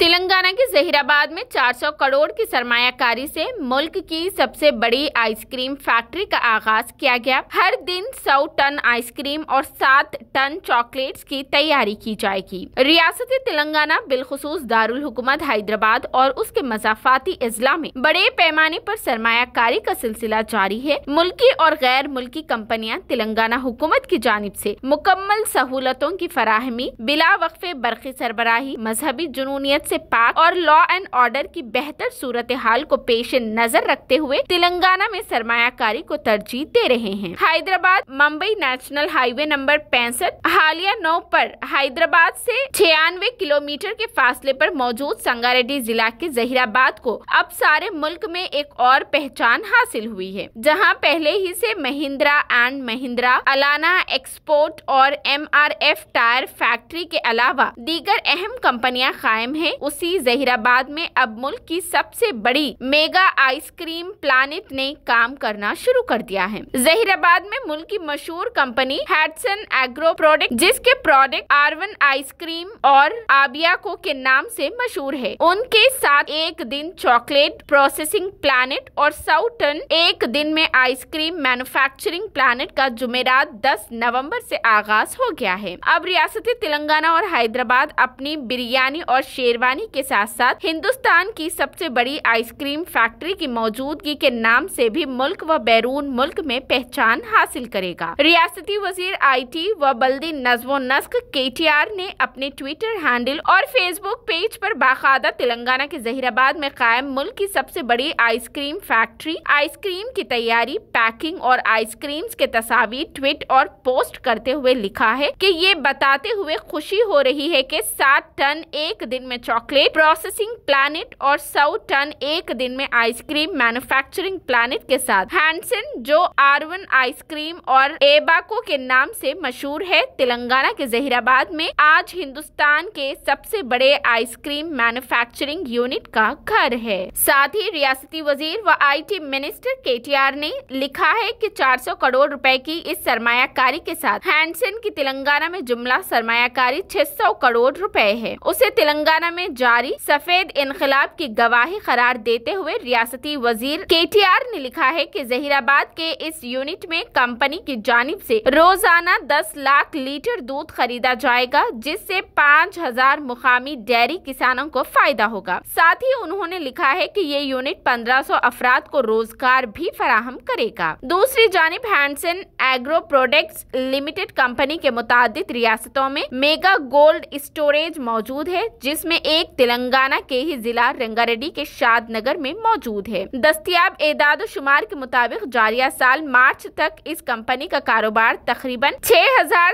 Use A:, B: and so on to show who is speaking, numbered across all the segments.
A: तेलंगाना के जहीराबाद में 400 करोड़ की सरमाकारी से मुल्क की सबसे बड़ी आइसक्रीम फैक्ट्री का आगाज किया गया हर दिन 100 टन आइसक्रीम और 7 टन चॉकलेट्स की तैयारी की जाएगी रियासत तेलंगाना बिलखसूस दारुल हुकूमत हैदराबाद और उसके मजाफाती अजला में बड़े पैमाने पर सरमायाकारी का सिलसिला जारी है मुल्की और गैर मुल्की कंपनियाँ तेलंगाना हुकूमत की जानब ऐसी मुकम्मल सहूलतों की फराहमी बिला वक्फे बरकी सरबराही मजहबी जुनूनीत से पाक और लॉ एंड ऑर्डर की बेहतर सूरत हाल को पेश नजर रखते हुए तेलंगाना में सरमाकारी को तरजीह दे रहे हैं Hyderabad Mumbai national highway number पैंसठ हालिया नौ पर हैदराबाद से छियानवे किलोमीटर के फासले पर मौजूद संगारेड्डी जिला के जहिराबाद को अब सारे मुल्क में एक और पहचान हासिल हुई है जहां पहले ही से महिंद्रा एंड महिंद्रा अलाना एक्सपोर्ट और एमआरएफ टायर फैक्ट्री के अलावा दीगर अहम कंपनियां कायम है उसी जहीराबाद में अब मुल्क की सबसे बड़ी मेगा आइसक्रीम प्लानिट ने काम करना शुरू कर दिया है जहीराबाद में मुल्क की मशहूर कंपनी हेडसन एग्रो प्रोडक्ट जिसके प्रोडक्ट आरवन आइसक्रीम और आबिया को के नाम से मशहूर है उनके साथ एक दिन चॉकलेट प्रोसेसिंग प्लानिट और साउटन एक दिन में आइसक्रीम मैन्युफैक्चरिंग प्लानिट का जुमेरात 10 नवंबर से आगाज हो गया है अब रियासती तेलंगाना और हैदराबाद अपनी बिरयानी और शेरवानी अंबानी के साथ साथ हिंदुस्तान की सबसे बड़ी आइसक्रीम फैक्ट्री की मौजूदगी के नाम से भी मुल्क व बैरून मुल्क में पहचान हासिल करेगा रियासती वजीर आईटी व बल्दी नजमो नस्क के ने अपने ट्विटर हैंडल और फेसबुक पेज पर बाकायदा तेलंगाना के जहीराबाद में कायम मुल्क की सबसे बड़ी आइसक्रीम फैक्ट्री आइसक्रीम की तैयारी पैकिंग और आइसक्रीम के तस्वीर ट्वीट और पोस्ट करते हुए लिखा है की ये बताते हुए खुशी हो रही है की सात टन एक दिन में चौक चॉकलेट प्रोसेसिंग प्लानिट और सौ टन एक दिन में आइसक्रीम मैन्युफैक्चरिंग प्लानिट के साथ हैंडसन जो आरवन आइसक्रीम और एबाको के नाम से मशहूर है तेलंगाना के जहीराबाद में आज हिंदुस्तान के सबसे बड़े आइसक्रीम मैन्युफैक्चरिंग यूनिट का घर है साथ ही रियासती वजीर व आईटी मिनिस्टर के ने लिखा है कि 400 करोड़ रुपए की इस सरमायाकारी के साथ हैंडसन की तेलंगाना में जुमला सरमायाकारी 600 करोड़ रुपए है उसे तेलंगाना में जारी सफेद इनकलाब की गवाही करार देते हुए रियासती वजीर के ने लिखा है की जहीराबाद के इस यूनिट में कंपनी की जानब ऐसी रोजाना दस लाख लीटर दूध खरीदा जाएगा जिससे पाँच हजार मुकामी डेयरी किसानों को फायदा होगा साथ ही उन्होंने लिखा है की ये यूनिट पंद्रह सौ अफराद को रोजगार भी फराहम करेगा दूसरी जानब Hatsun agro product limited company के मुताद रियासतों में मेगा गोल्ड स्टोरेज मौजूद है जिसमें एक तेलंगाना के ही जिला रंगारेड्डी के शाद नगर में मौजूद है दस्तियाब एदाद शुमार के मुताबिक जारिया साल मार्च तक इस कंपनी का कारोबार तकरीबन छह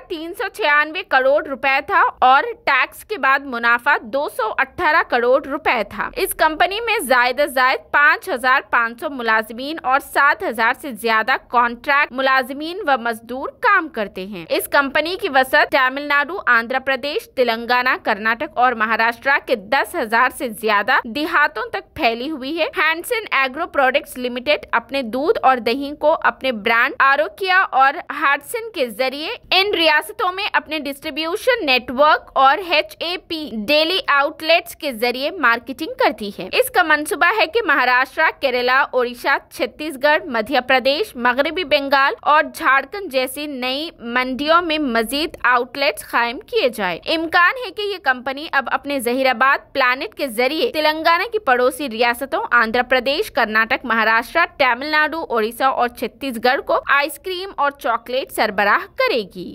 A: करोड़ रुपए था और टैक्स के बाद मुनाफा 218 करोड़ रुपए था इस कंपनी में जायद जायद 5,500 मुलाजमीन और 7,000 से ज्यादा कॉन्ट्रैक्ट मुलाजमीन व मजदूर काम करते हैं इस कंपनी की वसत तमिलनाडु आंध्र प्रदेश तेलंगाना कर्नाटक और महाराष्ट्र के दस हजार से ज्यादा देहातों तक फैली हुई है हैंडसन एग्रो प्रोडक्ट्स लिमिटेड अपने दूध और दही को अपने ब्रांड आरोकिया और हार्डसन के जरिए इन रियासतों में अपने डिस्ट्रीब्यूशन नेटवर्क और एच डेली आउटलेट के जरिए मार्केटिंग करती है इसका मनसूबा है की महाराष्ट्र केरला ओडिशा छत्तीसगढ़ मध्य प्रदेश मगरबी बंगाल और झारखंड जैसी नई मंडियों में मजीद आउटलेट्स कायम किए जाए इम्कान है कि ये कंपनी अब अपने जहीरा हैदराबाद प्लानट के जरिए तेलंगाना की पड़ोसी रियासतों आंध्र प्रदेश कर्नाटक महाराष्ट्र तमिलनाडु ओडिशा और छत्तीसगढ़ को आइसक्रीम और चॉकलेट सरबराह करेगी